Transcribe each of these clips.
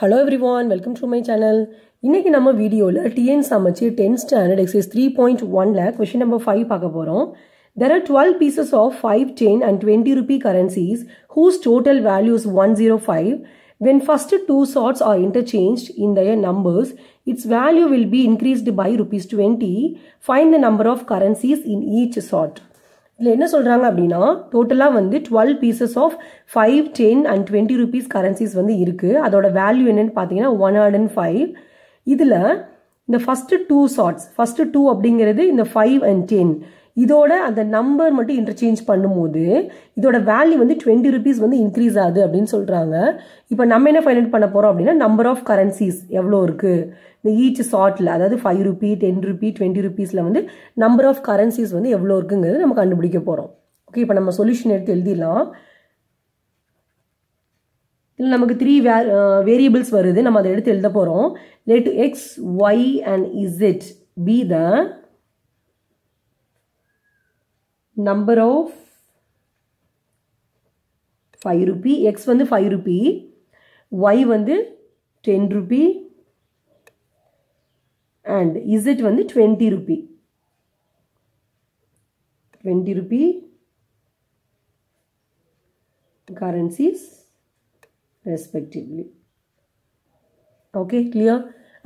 Hello everyone, welcome to my channel. In this video, TN Samachi 10 standard exercise 3.1 lakh question number 5. There are 12 pieces of 5, 10 and 20 rupee currencies whose total values 105. When first two sorts are interchanged in their numbers, its value will be increased by rupees 20. Find the number of currencies in each sort. இதில் என்ன சொல்கிறாங்க அப்படின்னா டோட்டலாக வந்து twelve pieces of five ten and twenty rupees currencies வந்து இருக்குது அதோட value என்னென்னு பார்த்தீங்கன்னா ஒன் ஹண்ட்ரட் அண்ட் ஃபைவ் இதில் இந்த first two sorts first two அப்படிங்கிறது இந்த ஃபைவ் அண்ட் டென் இதோட அந்த நம்பர் மட்டும் இன்டர்சேஞ்ச் பண்ணும்போது இதோட வேல்யூ வந்து டுவெண்ட்டி ருபீஸ் வந்து இன்க்ரீஸ் ஆகுது அப்படின்னு சொல்கிறாங்க இப்போ நம்ம என்ன ஃபைன் அவுட் பண்ண போகிறோம் அப்படின்னா நம்பர் ஆஃப் கரன்சிஸ் எவ்வளோ இருக்குது இந்த ஈச் சாட்டில் அதாவது five rupee ten rupee twenty ருபீஸில் வந்து நம்பர் ஆஃப் கரன்சிஸ் வந்து எவ்வளோ இருக்குங்கிறது நம்ம கண்டுபிடிக்க போகிறோம் ஓகே இப்போ நம்ம சொல்யூஷன் எடுத்து எழுதிடலாம் இல்லை நமக்கு த்ரீ வே வேரியபிள்ஸ் வருது நம்ம அதை எடுத்து எழுத போகிறோம் let x y and z be the number of 5 rupee x வந்து 5 rupee y வந்து 10 rupee and z வந்து 20 rupee 20 rupee currencies respectively okay clear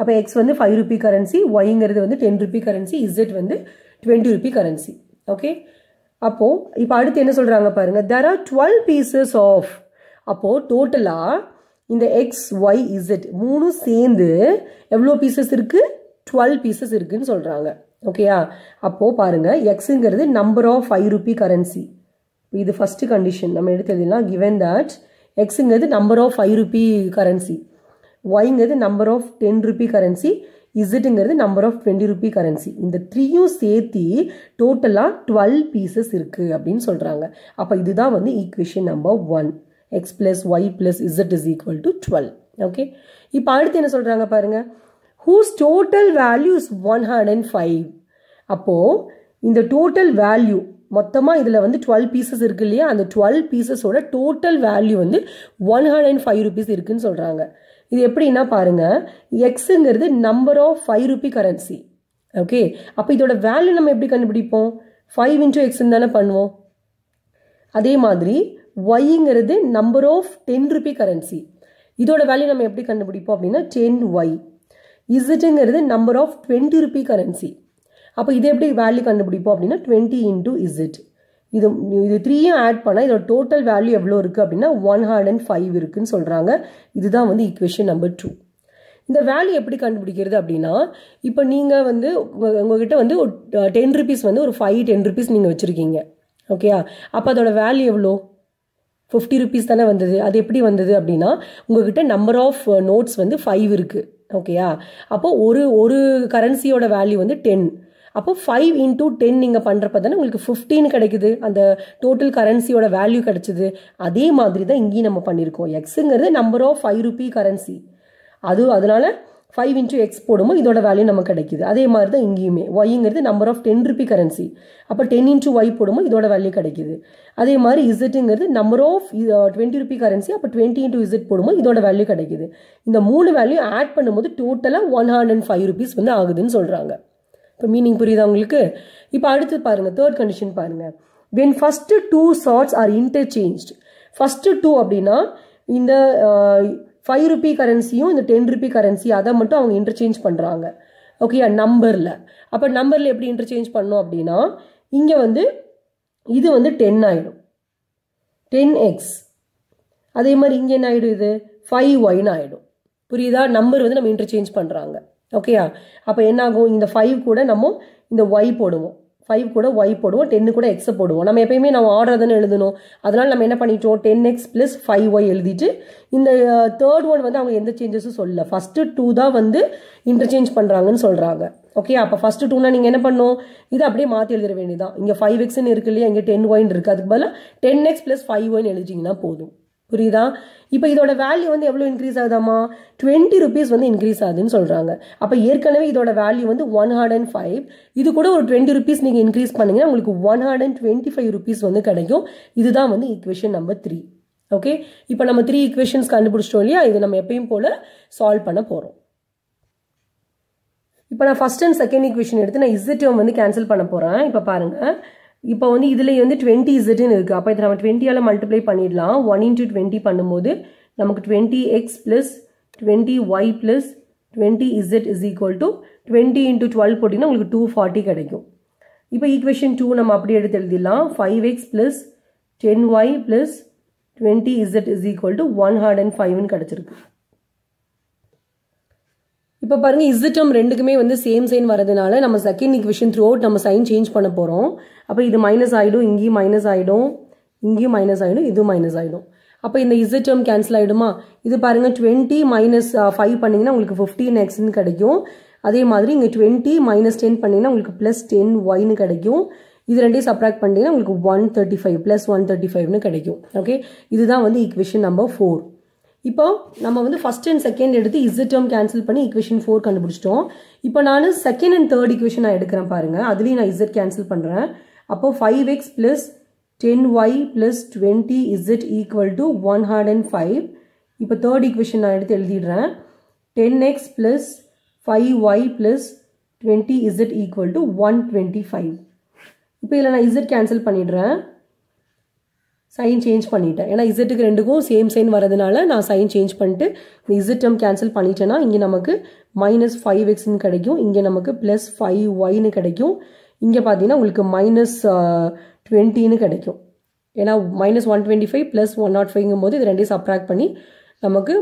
அப்போ x வந்து 5 rupee currency one வந்து 10 rupee currency z வந்து 20 rupee currency okay அப்போ இப்போ அடுத்து என்ன சொல்றாங்க பாருங்க there are twelve pieces of அப்போ டோட்டலா இந்த எக்ஸ் ஒய் இசட் மூணும் சேர்ந்து எவ்வளோ பீசஸ் இருக்கு டுவெல் பீசஸ் இருக்குன்னு சொல்றாங்க ஓகேயா அப்போ பாருங்க எக்ஸுங்கிறது number of five rupee currency இது ஃபர்ஸ்ட் கண்டிஷன் நம்ம எடுத்ததுலாம் கிவன் தட் எக்ஸுங்கிறது number of five rupee currency ஒய்ங்கிறது number of ten rupee currency இசிட்டுங்கிறது number of twenty rupee currency இந்த த்ரீயும் சேர்த்து டோட்டலாக டுவெல் பீசஸ் இருக்குது அப்படின்னு சொல்கிறாங்க அப்போ இதுதான் வந்து equation number one x plus y plus z is equal to twelve okay இப்போ அடுத்து என்ன சொல்கிறாங்க பாருங்கள் whose total value is one hundred and five அப்போது இந்த டோட்டல் வேல்யூ மொத்தமாக இதில் வந்து டுவெல் பீசஸ் இருக்கு இல்லையா அந்த டுவெல் பீசஸோட டோட்டல் வேல்யூ வந்து one hundred and five rupees இருக்குதுன்னு சொல்கிறாங்க இது எப்படின்னா பாருங்கள் எக்ஸுங்கிறது number of five rupee currency okay அப்போ இதோட வேல்யூ நம்ம எப்படி கண்டுபிடிப்போம் ஃபைவ் இன்டூ எக்ஸ் தானே பண்ணுவோம் அதே மாதிரி ஒய்ங்கிறது number of ten rupee currency இதோட வேல்யூ நம்ம எப்படி கண்டுபிடிப்போம் அப்படின்னா டென் ஒய் இசட்டுங்கிறது number of twenty rupee currency அப்போ இதை எப்படி வேல்யூ கண்டுபிடிப்போம் அப்படின்னா டுவெண்ட்டி இன்டூ இசட் இது இது த்ரீயும் ஆட் பண்ணால் இதோட டோட்டல் வேல்யூ எவ்வளோ இருக்குது அப்படின்னா ஒன் ஹண்ட்ரட் அண்ட் ஃபைவ் இருக்குதுன்னு சொல்கிறாங்க இதுதான் வந்து ஈக்குவேஷன் நம்பர் டூ இந்த வேல்யூ எப்படி கண்டுபிடிக்கிறது அப்படின்னா இப்போ நீங்கள் வந்து உங்ககிட்ட வந்து டென் ருபீஸ் வந்து ஒரு ஃபைவ் டென் ருபீஸ் நீங்கள் வச்சுருக்கீங்க ஓகேயா அப்போ அதோட வேல்யூ எவ்வளோ ஃபிஃப்டி ருபீஸ் தானே வந்தது அது எப்படி வந்தது அப்படின்னா உங்ககிட்ட நம்பர் ஆஃப் நோட்ஸ் வந்து ஃபைவ் இருக்குது ஓகேயா அப்போது ஒரு ஒரு கரன்சியோட வேல்யூ வந்து டென் அப்போ ஃபைவ் இன்டூ டென் நீங்கள் பண்ணுறப்ப தானே உங்களுக்கு ஃபிஃப்டீன் கிடைக்குது அந்த டோட்டல் கரன்சியோட வேல்யூ கிடைச்சிது அதே மாதிரி தான் இங்கேயும் நம்ம பண்ணியிருக்கோம் எக்ஸுங்கிறது number of five rupee currency அது அதனால் ஃபைவ் இன்டூ எக்ஸ் போடும்போது இதோட வேல்யூ நமக்கு கிடைக்குது அதே மாதிரி தான் இங்கேயுமே ஒய்ங்கிறது number of ten rupee currency அப்போ டென் இன்ட்டு ஒய் போடும்போது இதோட வேல்யூ கிடைக்குது அதே மாதிரி இசட்டுங்கிறது number of twenty rupee currency அப்போ டுவெண்ட்டி இன்ட்டு இசட் போடும்போது இதோட வேல்யூ கிடைக்குது இந்த மூணு வேல்யூ ஆட் பண்ணும்போது டோட்டலாக one hundred and five rupees வந்து ஆகுதுன்னு சொல்கிறாங்க இப்போ மீனிங் புரியுதா உங்களுக்கு இப்போ அடுத்து பாருங்கள் தேர்ட் கண்டிஷன் பாருங்கள் when first two sorts are interchange first two அப்படின்னா இந்த ஃபைவ் ருபி கரன்சியும் இந்த டென் ருபி கரன்சி அதை மட்டும் அவங்க இன்டர்சேஞ்ச் பண்ணுறாங்க ஓகேயா நம்பரில் அப்போ நம்பரில் எப்படி இன்டர்சேஞ்ச் பண்ணோம் அப்படின்னா இங்கே வந்து இது வந்து டென் ஆகிடும் டென் எக்ஸ் அதே மாதிரி இங்கே என்ன ஆகிடும் இது ஃபைவ் ஒயின் ஆகிடும் புரியுதா நம்பர் வந்து நம்ம இன்டர்சேஞ்ச் பண்ணுறாங்க ஓகேயா அப்போ என்னாகும் இந்த ஃபைவ் கூட நம்ம இந்த ஒய் போடுவோம் ஃபைவ் கூட ஒய் போடுவோம் டென்னு கூட எக்ஸை போடுவோம் நம்ம எப்பயுமே நம்ம ஆர்டர் தானே எழுதணும் அதனால் நம்ம என்ன பண்ணிட்டோம் ten x plus five y எழுதிட்டு இந்த தேர்ட் ஒன் வந்து அவங்க எந்த சேஞ்சஸும் சொல்லல ஃபஸ்ட்டு டூ தான் வந்து இன்டர்சேஞ்ச் பண்ணுறாங்கன்னு சொல்கிறாங்க ஓகே அப்போ ஃபஸ்ட்டு டூனா நீங்கள் என்ன பண்ணும் இது அப்படியே மாற்றி எழுதிட வேண்டியதான் இங்கே ஃபைவ் எக்ஸ்ன்னு இருக்கு இல்லையா இங்கே டென் ஒயின் இருக்குது அதுக்கு பதிலாக டென் எக்ஸ் ப்ளஸ் ஃபைவ் ஒயின் எழுதிங்கன்னா போதும் புரியுதா இப்போ இதோட வேல்யூ வந்து எவ்வளோ இன்க்ரீஸ் ஆகுதாமா டுவெண்ட்டி ருபீஸ் வந்து இன்க்ரீஸ் ஆகுதுன்னு சொல்கிறாங்க அப்போ ஏற்கனவே இதோட வேல்யூ வந்து ஒன் ஹண்ட்ரட் அண்ட் ஃபைவ் இது கூட ஒரு டுவெண்ட்டி ருபீஸ் நீங்கள் இன்க்ரீஸ் பண்ணிங்கன்னா உங்களுக்கு one hundred and twenty five rupees வந்து கிடைக்கும் இதுதான் வந்து ஈக்குவேஷன் நம்பர் த்ரீ ஓகே இப்போ நம்ம த்ரீ இக்வேஷன்ஸ் கண்டுபிடிச்சிட்டோம் இல்லையா இது நம்ம எப்பயும் போல் சால்வ் பண்ண போகிறோம் இப்போ நான் ஃபஸ்ட் அண்ட் செகண்ட் இக்வேஷன் எடுத்து நான் இசிட்டம் வந்து கேன்சல் பண்ண போகிறேன் இப்போ பாருங்கள் இப்போ வந்து இதில் வந்து டுவெண்ட்டி இசட்டுன்னு இருக்குது அப்போ இதை நம்ம டுவெண்ட்டியால் மல்டிப்ளை பண்ணிடலாம் ஒன் இன்ட்டு டுவெண்ட்டி பண்ணும்போது நமக்கு twenty x plus twenty y plus twenty z is equal to twenty into twelve போட்டிங்கன்னா உங்களுக்கு டூ ஃபார்ட்டி கிடைக்கும் இப்போ ஈக்குவேஷன் டூ நம்ம அப்படியே எடுத்து எழுதிடலாம் five x plus ten y plus twenty z is equal to one hundred and ஃபைவ்னு கிடச்சிருக்கு இப்போ பாருங்க இசிட்டம் ரெண்டுக்குமே வந்து சேம் சைன் வரதுனால நம்ம செகண்ட் இக்வேஷன் த்ரூ அவுட் நம்ம சைன் சேஞ்ச் பண்ண போகிறோம் அப்போ இது மைனஸ் ஆகிடும் இங்கேயும் மைனஸ் ஆகிடும் இங்கேயும் மைனஸ் ஆகிடும் இது மைனஸ் ஆகிடும் அப்போ இந்த இசிட்டம் கேன்சல் ஆகிடுமா இது பாருங்கள் டுவெண்ட்டி மைனஸ் ஃபைவ் பண்ணிங்கன்னா உங்களுக்கு ஃபிஃப்டின் எக்ஸ்னு கிடைக்கும் அதே மாதிரி இங்கே டுவெண்ட்டி மைனஸ் டென் பண்ணீங்கன்னா உங்களுக்கு ப்ளஸ் டென் ஒய்னு கிடைக்கும் இது ரெண்டையும் சப்ராக்ட் பண்ணிங்கன்னா உங்களுக்கு one thirty five plus one thirty ஃபைவ்னு கிடைக்கும் ஓகே இதுதான் வந்து இக்வேஷன் நம்பர் ஃபோர் இப்போ நம்ம வந்து ஃபஸ்ட் அண்ட் செகண்ட் எடுத்து இஸ் டேர்ம் கேன்சல் பண்ணி ஈக்குவேஷன் ஃபோர் கண்டுபிடிச்சிட்டோம் இப்போ நான் செகண்ட் அண்ட் தேர்ட் ஈக்குவேஷன் நான் எடுக்கிறேன் பாருங்கள் அதுலேயும் நான் இசட் கேன்சல் பண்ணுறேன் அப்போ five x plus ten y plus twenty z equal to one hundred and five இப்போ தேர்ட் ஈக்குவேஷன் நான் எடுத்து எழுதிடுறேன் ten x plus five y plus twenty z equal to one twenty five இப்போ இதில் நான் z cancel பண்ணிடுறேன் sign change பண்ணிட்டேன் ஏன்னா இசட்டுக்கு ரெண்டுக்கும் சேம் சைன் வரதுனால நான் சைன் சேஞ்ச் பண்ணிட்டு இந்த இசட் டேர்ம் கேன்சல் பண்ணிட்டேன்னா இங்கே நமக்கு மைனஸ் ஃபைவ் எக்ஸ்னு கிடைக்கும் இங்கே நமக்கு ப்ளஸ் ஃபைவ் ஒய்னு கிடைக்கும் இங்கே பார்த்தீங்கன்னா உங்களுக்கு மைனஸ் டுவெண்ட்டின்னு கிடைக்கும் ஏன்னா minus one twenty five plus one naught ஃபைவ்ங்கும் போது இது ரெண்டையும் சப்ராக்ட் பண்ணி நமக்கு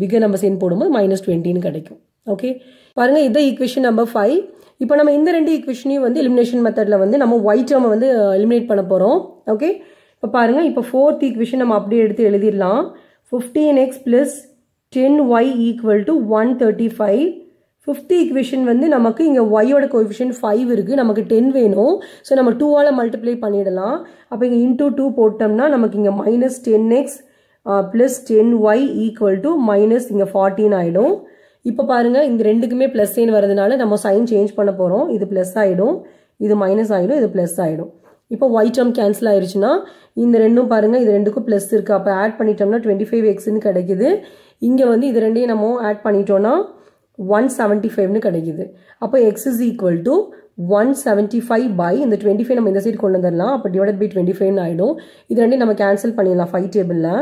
பிகர் நம்பர் சைன் போடும்போது மைனஸ் டுவெண்ட்டின்னு கிடைக்கும் ஓகே பாருங்கள் இதை ஈக்குவேஷன் நம்பர் ஃபைவ் இப்போ நம்ம இந்த ரெண்டு ஈக்குவேஷனையும் வந்து எலிமினேஷன் மெத்தடில் வந்து நம்ம ஒயிட் டேர்மை வந்து எலிமினேட் பண்ண போகிறோம் ஓகே இப்போ பாருங்கள் இப்போ ஃபோர்த் ஈக்குவேஷன் நம்ம அப்படியே எடுத்து எழுதிடலாம் fifteen x plus ten y equal to one thirty five fifth equation வந்து நமக்கு இங்கே ஒய்யோட கோஎஃபிஷியன் ஃபைவ் இருக்குது நமக்கு டென் வேணும் ஸோ நம்ம டூவால் மல்டிப்ளை பண்ணிடலாம் அப்போ இங்கே இன்டூ டூ போட்டோம்னா நமக்கு இங்கே minus ten x plus ten y equal to minus இங்கே ஃபார்ட்டின் ஆகிடும் இப்போ பாருங்கள் இங்கே ரெண்டுக்குமே ப்ளஸ் சைன் வரதுனால நம்ம சைன் சேஞ்ச் பண்ண போகிறோம் இது ப்ளஸ் ஆகிடும் இது மைனஸ் ஆகிடும் இது ப்ளஸ் ஆகிடும் இப்போ ஒய் டேர்ம் கேன்சல் ஆயிடுச்சுன்னா இந்த ரெண்டும் பாருங்கள் இது ரெண்டுக்கும் ப்ளஸ் இருக்குது அப்போ ஆட் பண்ணிட்டோம்னா டுவெண்ட்டி ஃபைவ் எக்ஸ்னு கிடைக்குது இங்கே வந்து இது ரெண்டையும் நம்ம ஆட் பண்ணிட்டோம்னா ஒன் செவன்ட்டி ஃபைவ்னு கிடைக்குது அப்போ x is equal to one seventy five by இந்த டுவெண்ட்டி ஃபைவ் நம்ம இந்த சைடு கொண்டு வந்துடலாம் அப்போ டிவைட் பை டுவெண்ட்டி ஃபைவ்னு ஆகிடும் இது ரெண்டையும் நம்ம கேன்சல் பண்ணிடலாம் ஃபைவ் டேபிளில்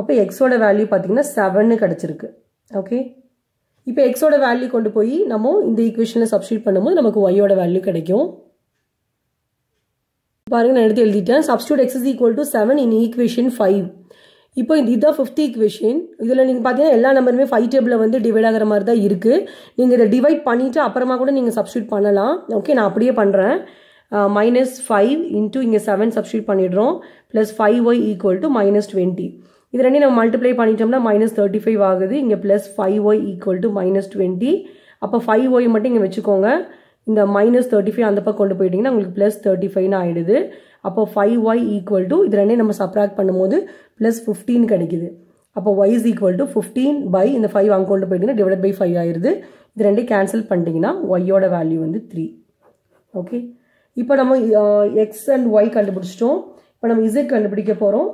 அப்போ எக்ஸோட வேல்யூ பார்த்தீங்கன்னா செவன்னு கிடச்சிருக்கு ஓகே இப்போ எக்ஸோட வேல்யூ கொண்டு போய் நம்ம இந்த ஈக்குவேஷனில் சப்ஸ்டியூட் பண்ணும்போது நமக்கு ஒய்யோட வேல்யூ கிடைக்கும் பாருங்கள் நான் எடுத்து எழுதிட்டேன் substitute x is equal to seven in equation five இப்போ இது இதுதான் ஃபிஃப்த் ஈக்குவேஷன் இதில் நீங்கள் பார்த்தீங்கன்னா எல்லா நம்பருமே ஃபைவ் டேபிளில் வந்து டிவைட் ஆகிற மாதிரி தான் இருக்குது நீங்கள் இதை டிவைட் பண்ணிவிட்டு அப்புறமா கூட நீங்கள் சப்ஸ்டியூட் பண்ணலாம் ஓகே நான் அப்படியே பண்ணுறேன் மைனஸ் ஃபைவ் இன்ட்டு இங்கே செவன் சப்ஸ்டியூட் பண்ணிடுறோம் plus five y equal to minus twenty இது ரெண்டையும் நம்ம மல்டிப்ளை பண்ணிட்டோம்னா மைனஸ் தேர்ட்டி ஃபைவ் ஆகுது இங்கே plus five y equal to minus twenty அப்போ ஃபைவ் ஒய் மட்டும் இங்கே வச்சுக்கோங்க இந்த மைனஸ் தேர்ட்டி ஃபைவ் அந்த பக்கம் கொண்டு போயிட்டீங்கன்னா உங்களுக்கு ப்ளஸ் தேர்ட்டி ஃபைவ்னு ஆகிடுது அப்போ ஃபைவ் ஒய் ஈக்குவல் டு இது ரெண்டே நம்ம சப்ராக்ட் பண்ணும்போது ப்ளஸ் ஃபிஃப்டீன் கிடைக்குது அப்போ y is equal to fifteen by இந்த ஃபைவ் அங்கே கொண்டு போயிட்டீங்கன்னா டிவைட் பை ஃபைவ் ஆயிடுது இது ரெண்டையும் கேன்சல் பண்ணிட்டீங்கன்னா ஒய்யோட வேல்யூ வந்து த்ரீ ஓகே இப்போ நம்ம எக்ஸ் அண்ட் ஒய் கண்டுபிடிச்சிட்டோம் இப்போ நம்ம இசட் கண்டுபிடிக்க போகிறோம்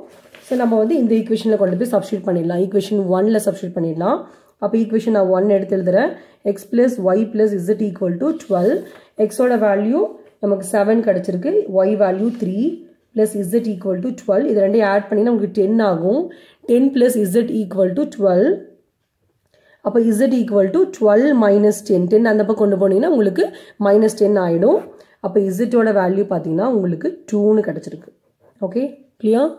ஸோ நம்ம வந்து இந்த ஈக்குவேஷனில் கொண்டு போய் சப்ஸ்டியூட் பண்ணிடலாம் ஈக்குவேஷன் ஒனில் சப்ஸ்டியூட் பண்ணிடலாம் அப்போ ஈக்குவேஷன் நான் ஒன் எடுத்து எழுதுறேன் x plus y plus z equal to twelve எக்ஸோட வேல்யூ நமக்கு செவன் கிடச்சிருக்கு y value three plus z equal to twelve இது ரெண்டையும் ஆட் பண்ணி நமக்கு டென் ஆகும் ten plus z equal to twelve அப்போ z equal to twelve minus ten ten அந்த பக்கம் கொண்டு போனீங்கன்னா உங்களுக்கு மைனஸ் டென் ஆகிடும் அப்போ இசட்டோட வேல்யூ பார்த்தீங்கன்னா உங்களுக்கு டூன்னு கிடச்சிருக்கு ஓகே கிளியர்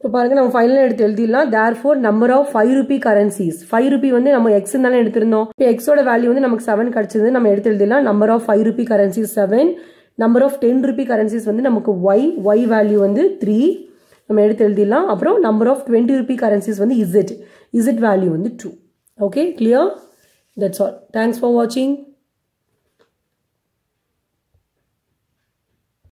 இப்போ பாருங்கள் நம்ம ஃபைனலாக எடுத்து எழுதிடலாம் therefore number of five rupee currencies five rupee வந்து நம்ம எக்ஸ் தானே எடுத்திருந்தோம் இப்போ எக்ஸோட வேல்யூ வந்து நமக்கு செவன் கிடச்சிது நம்ம எடுத்து எழுதிடலாம் number of five rupee currencies seven number of ten rupee currencies வந்து நமக்கு ஒய் ஒய் வேல்யூ வந்து த்ரீ நம்ம எடுத்து எழுதிடலாம் அப்புறம் number of twenty rupee currencies வந்து இசட் இசட் வேல்யூ வந்து two okay clear that's all thanks for வாட்சிங்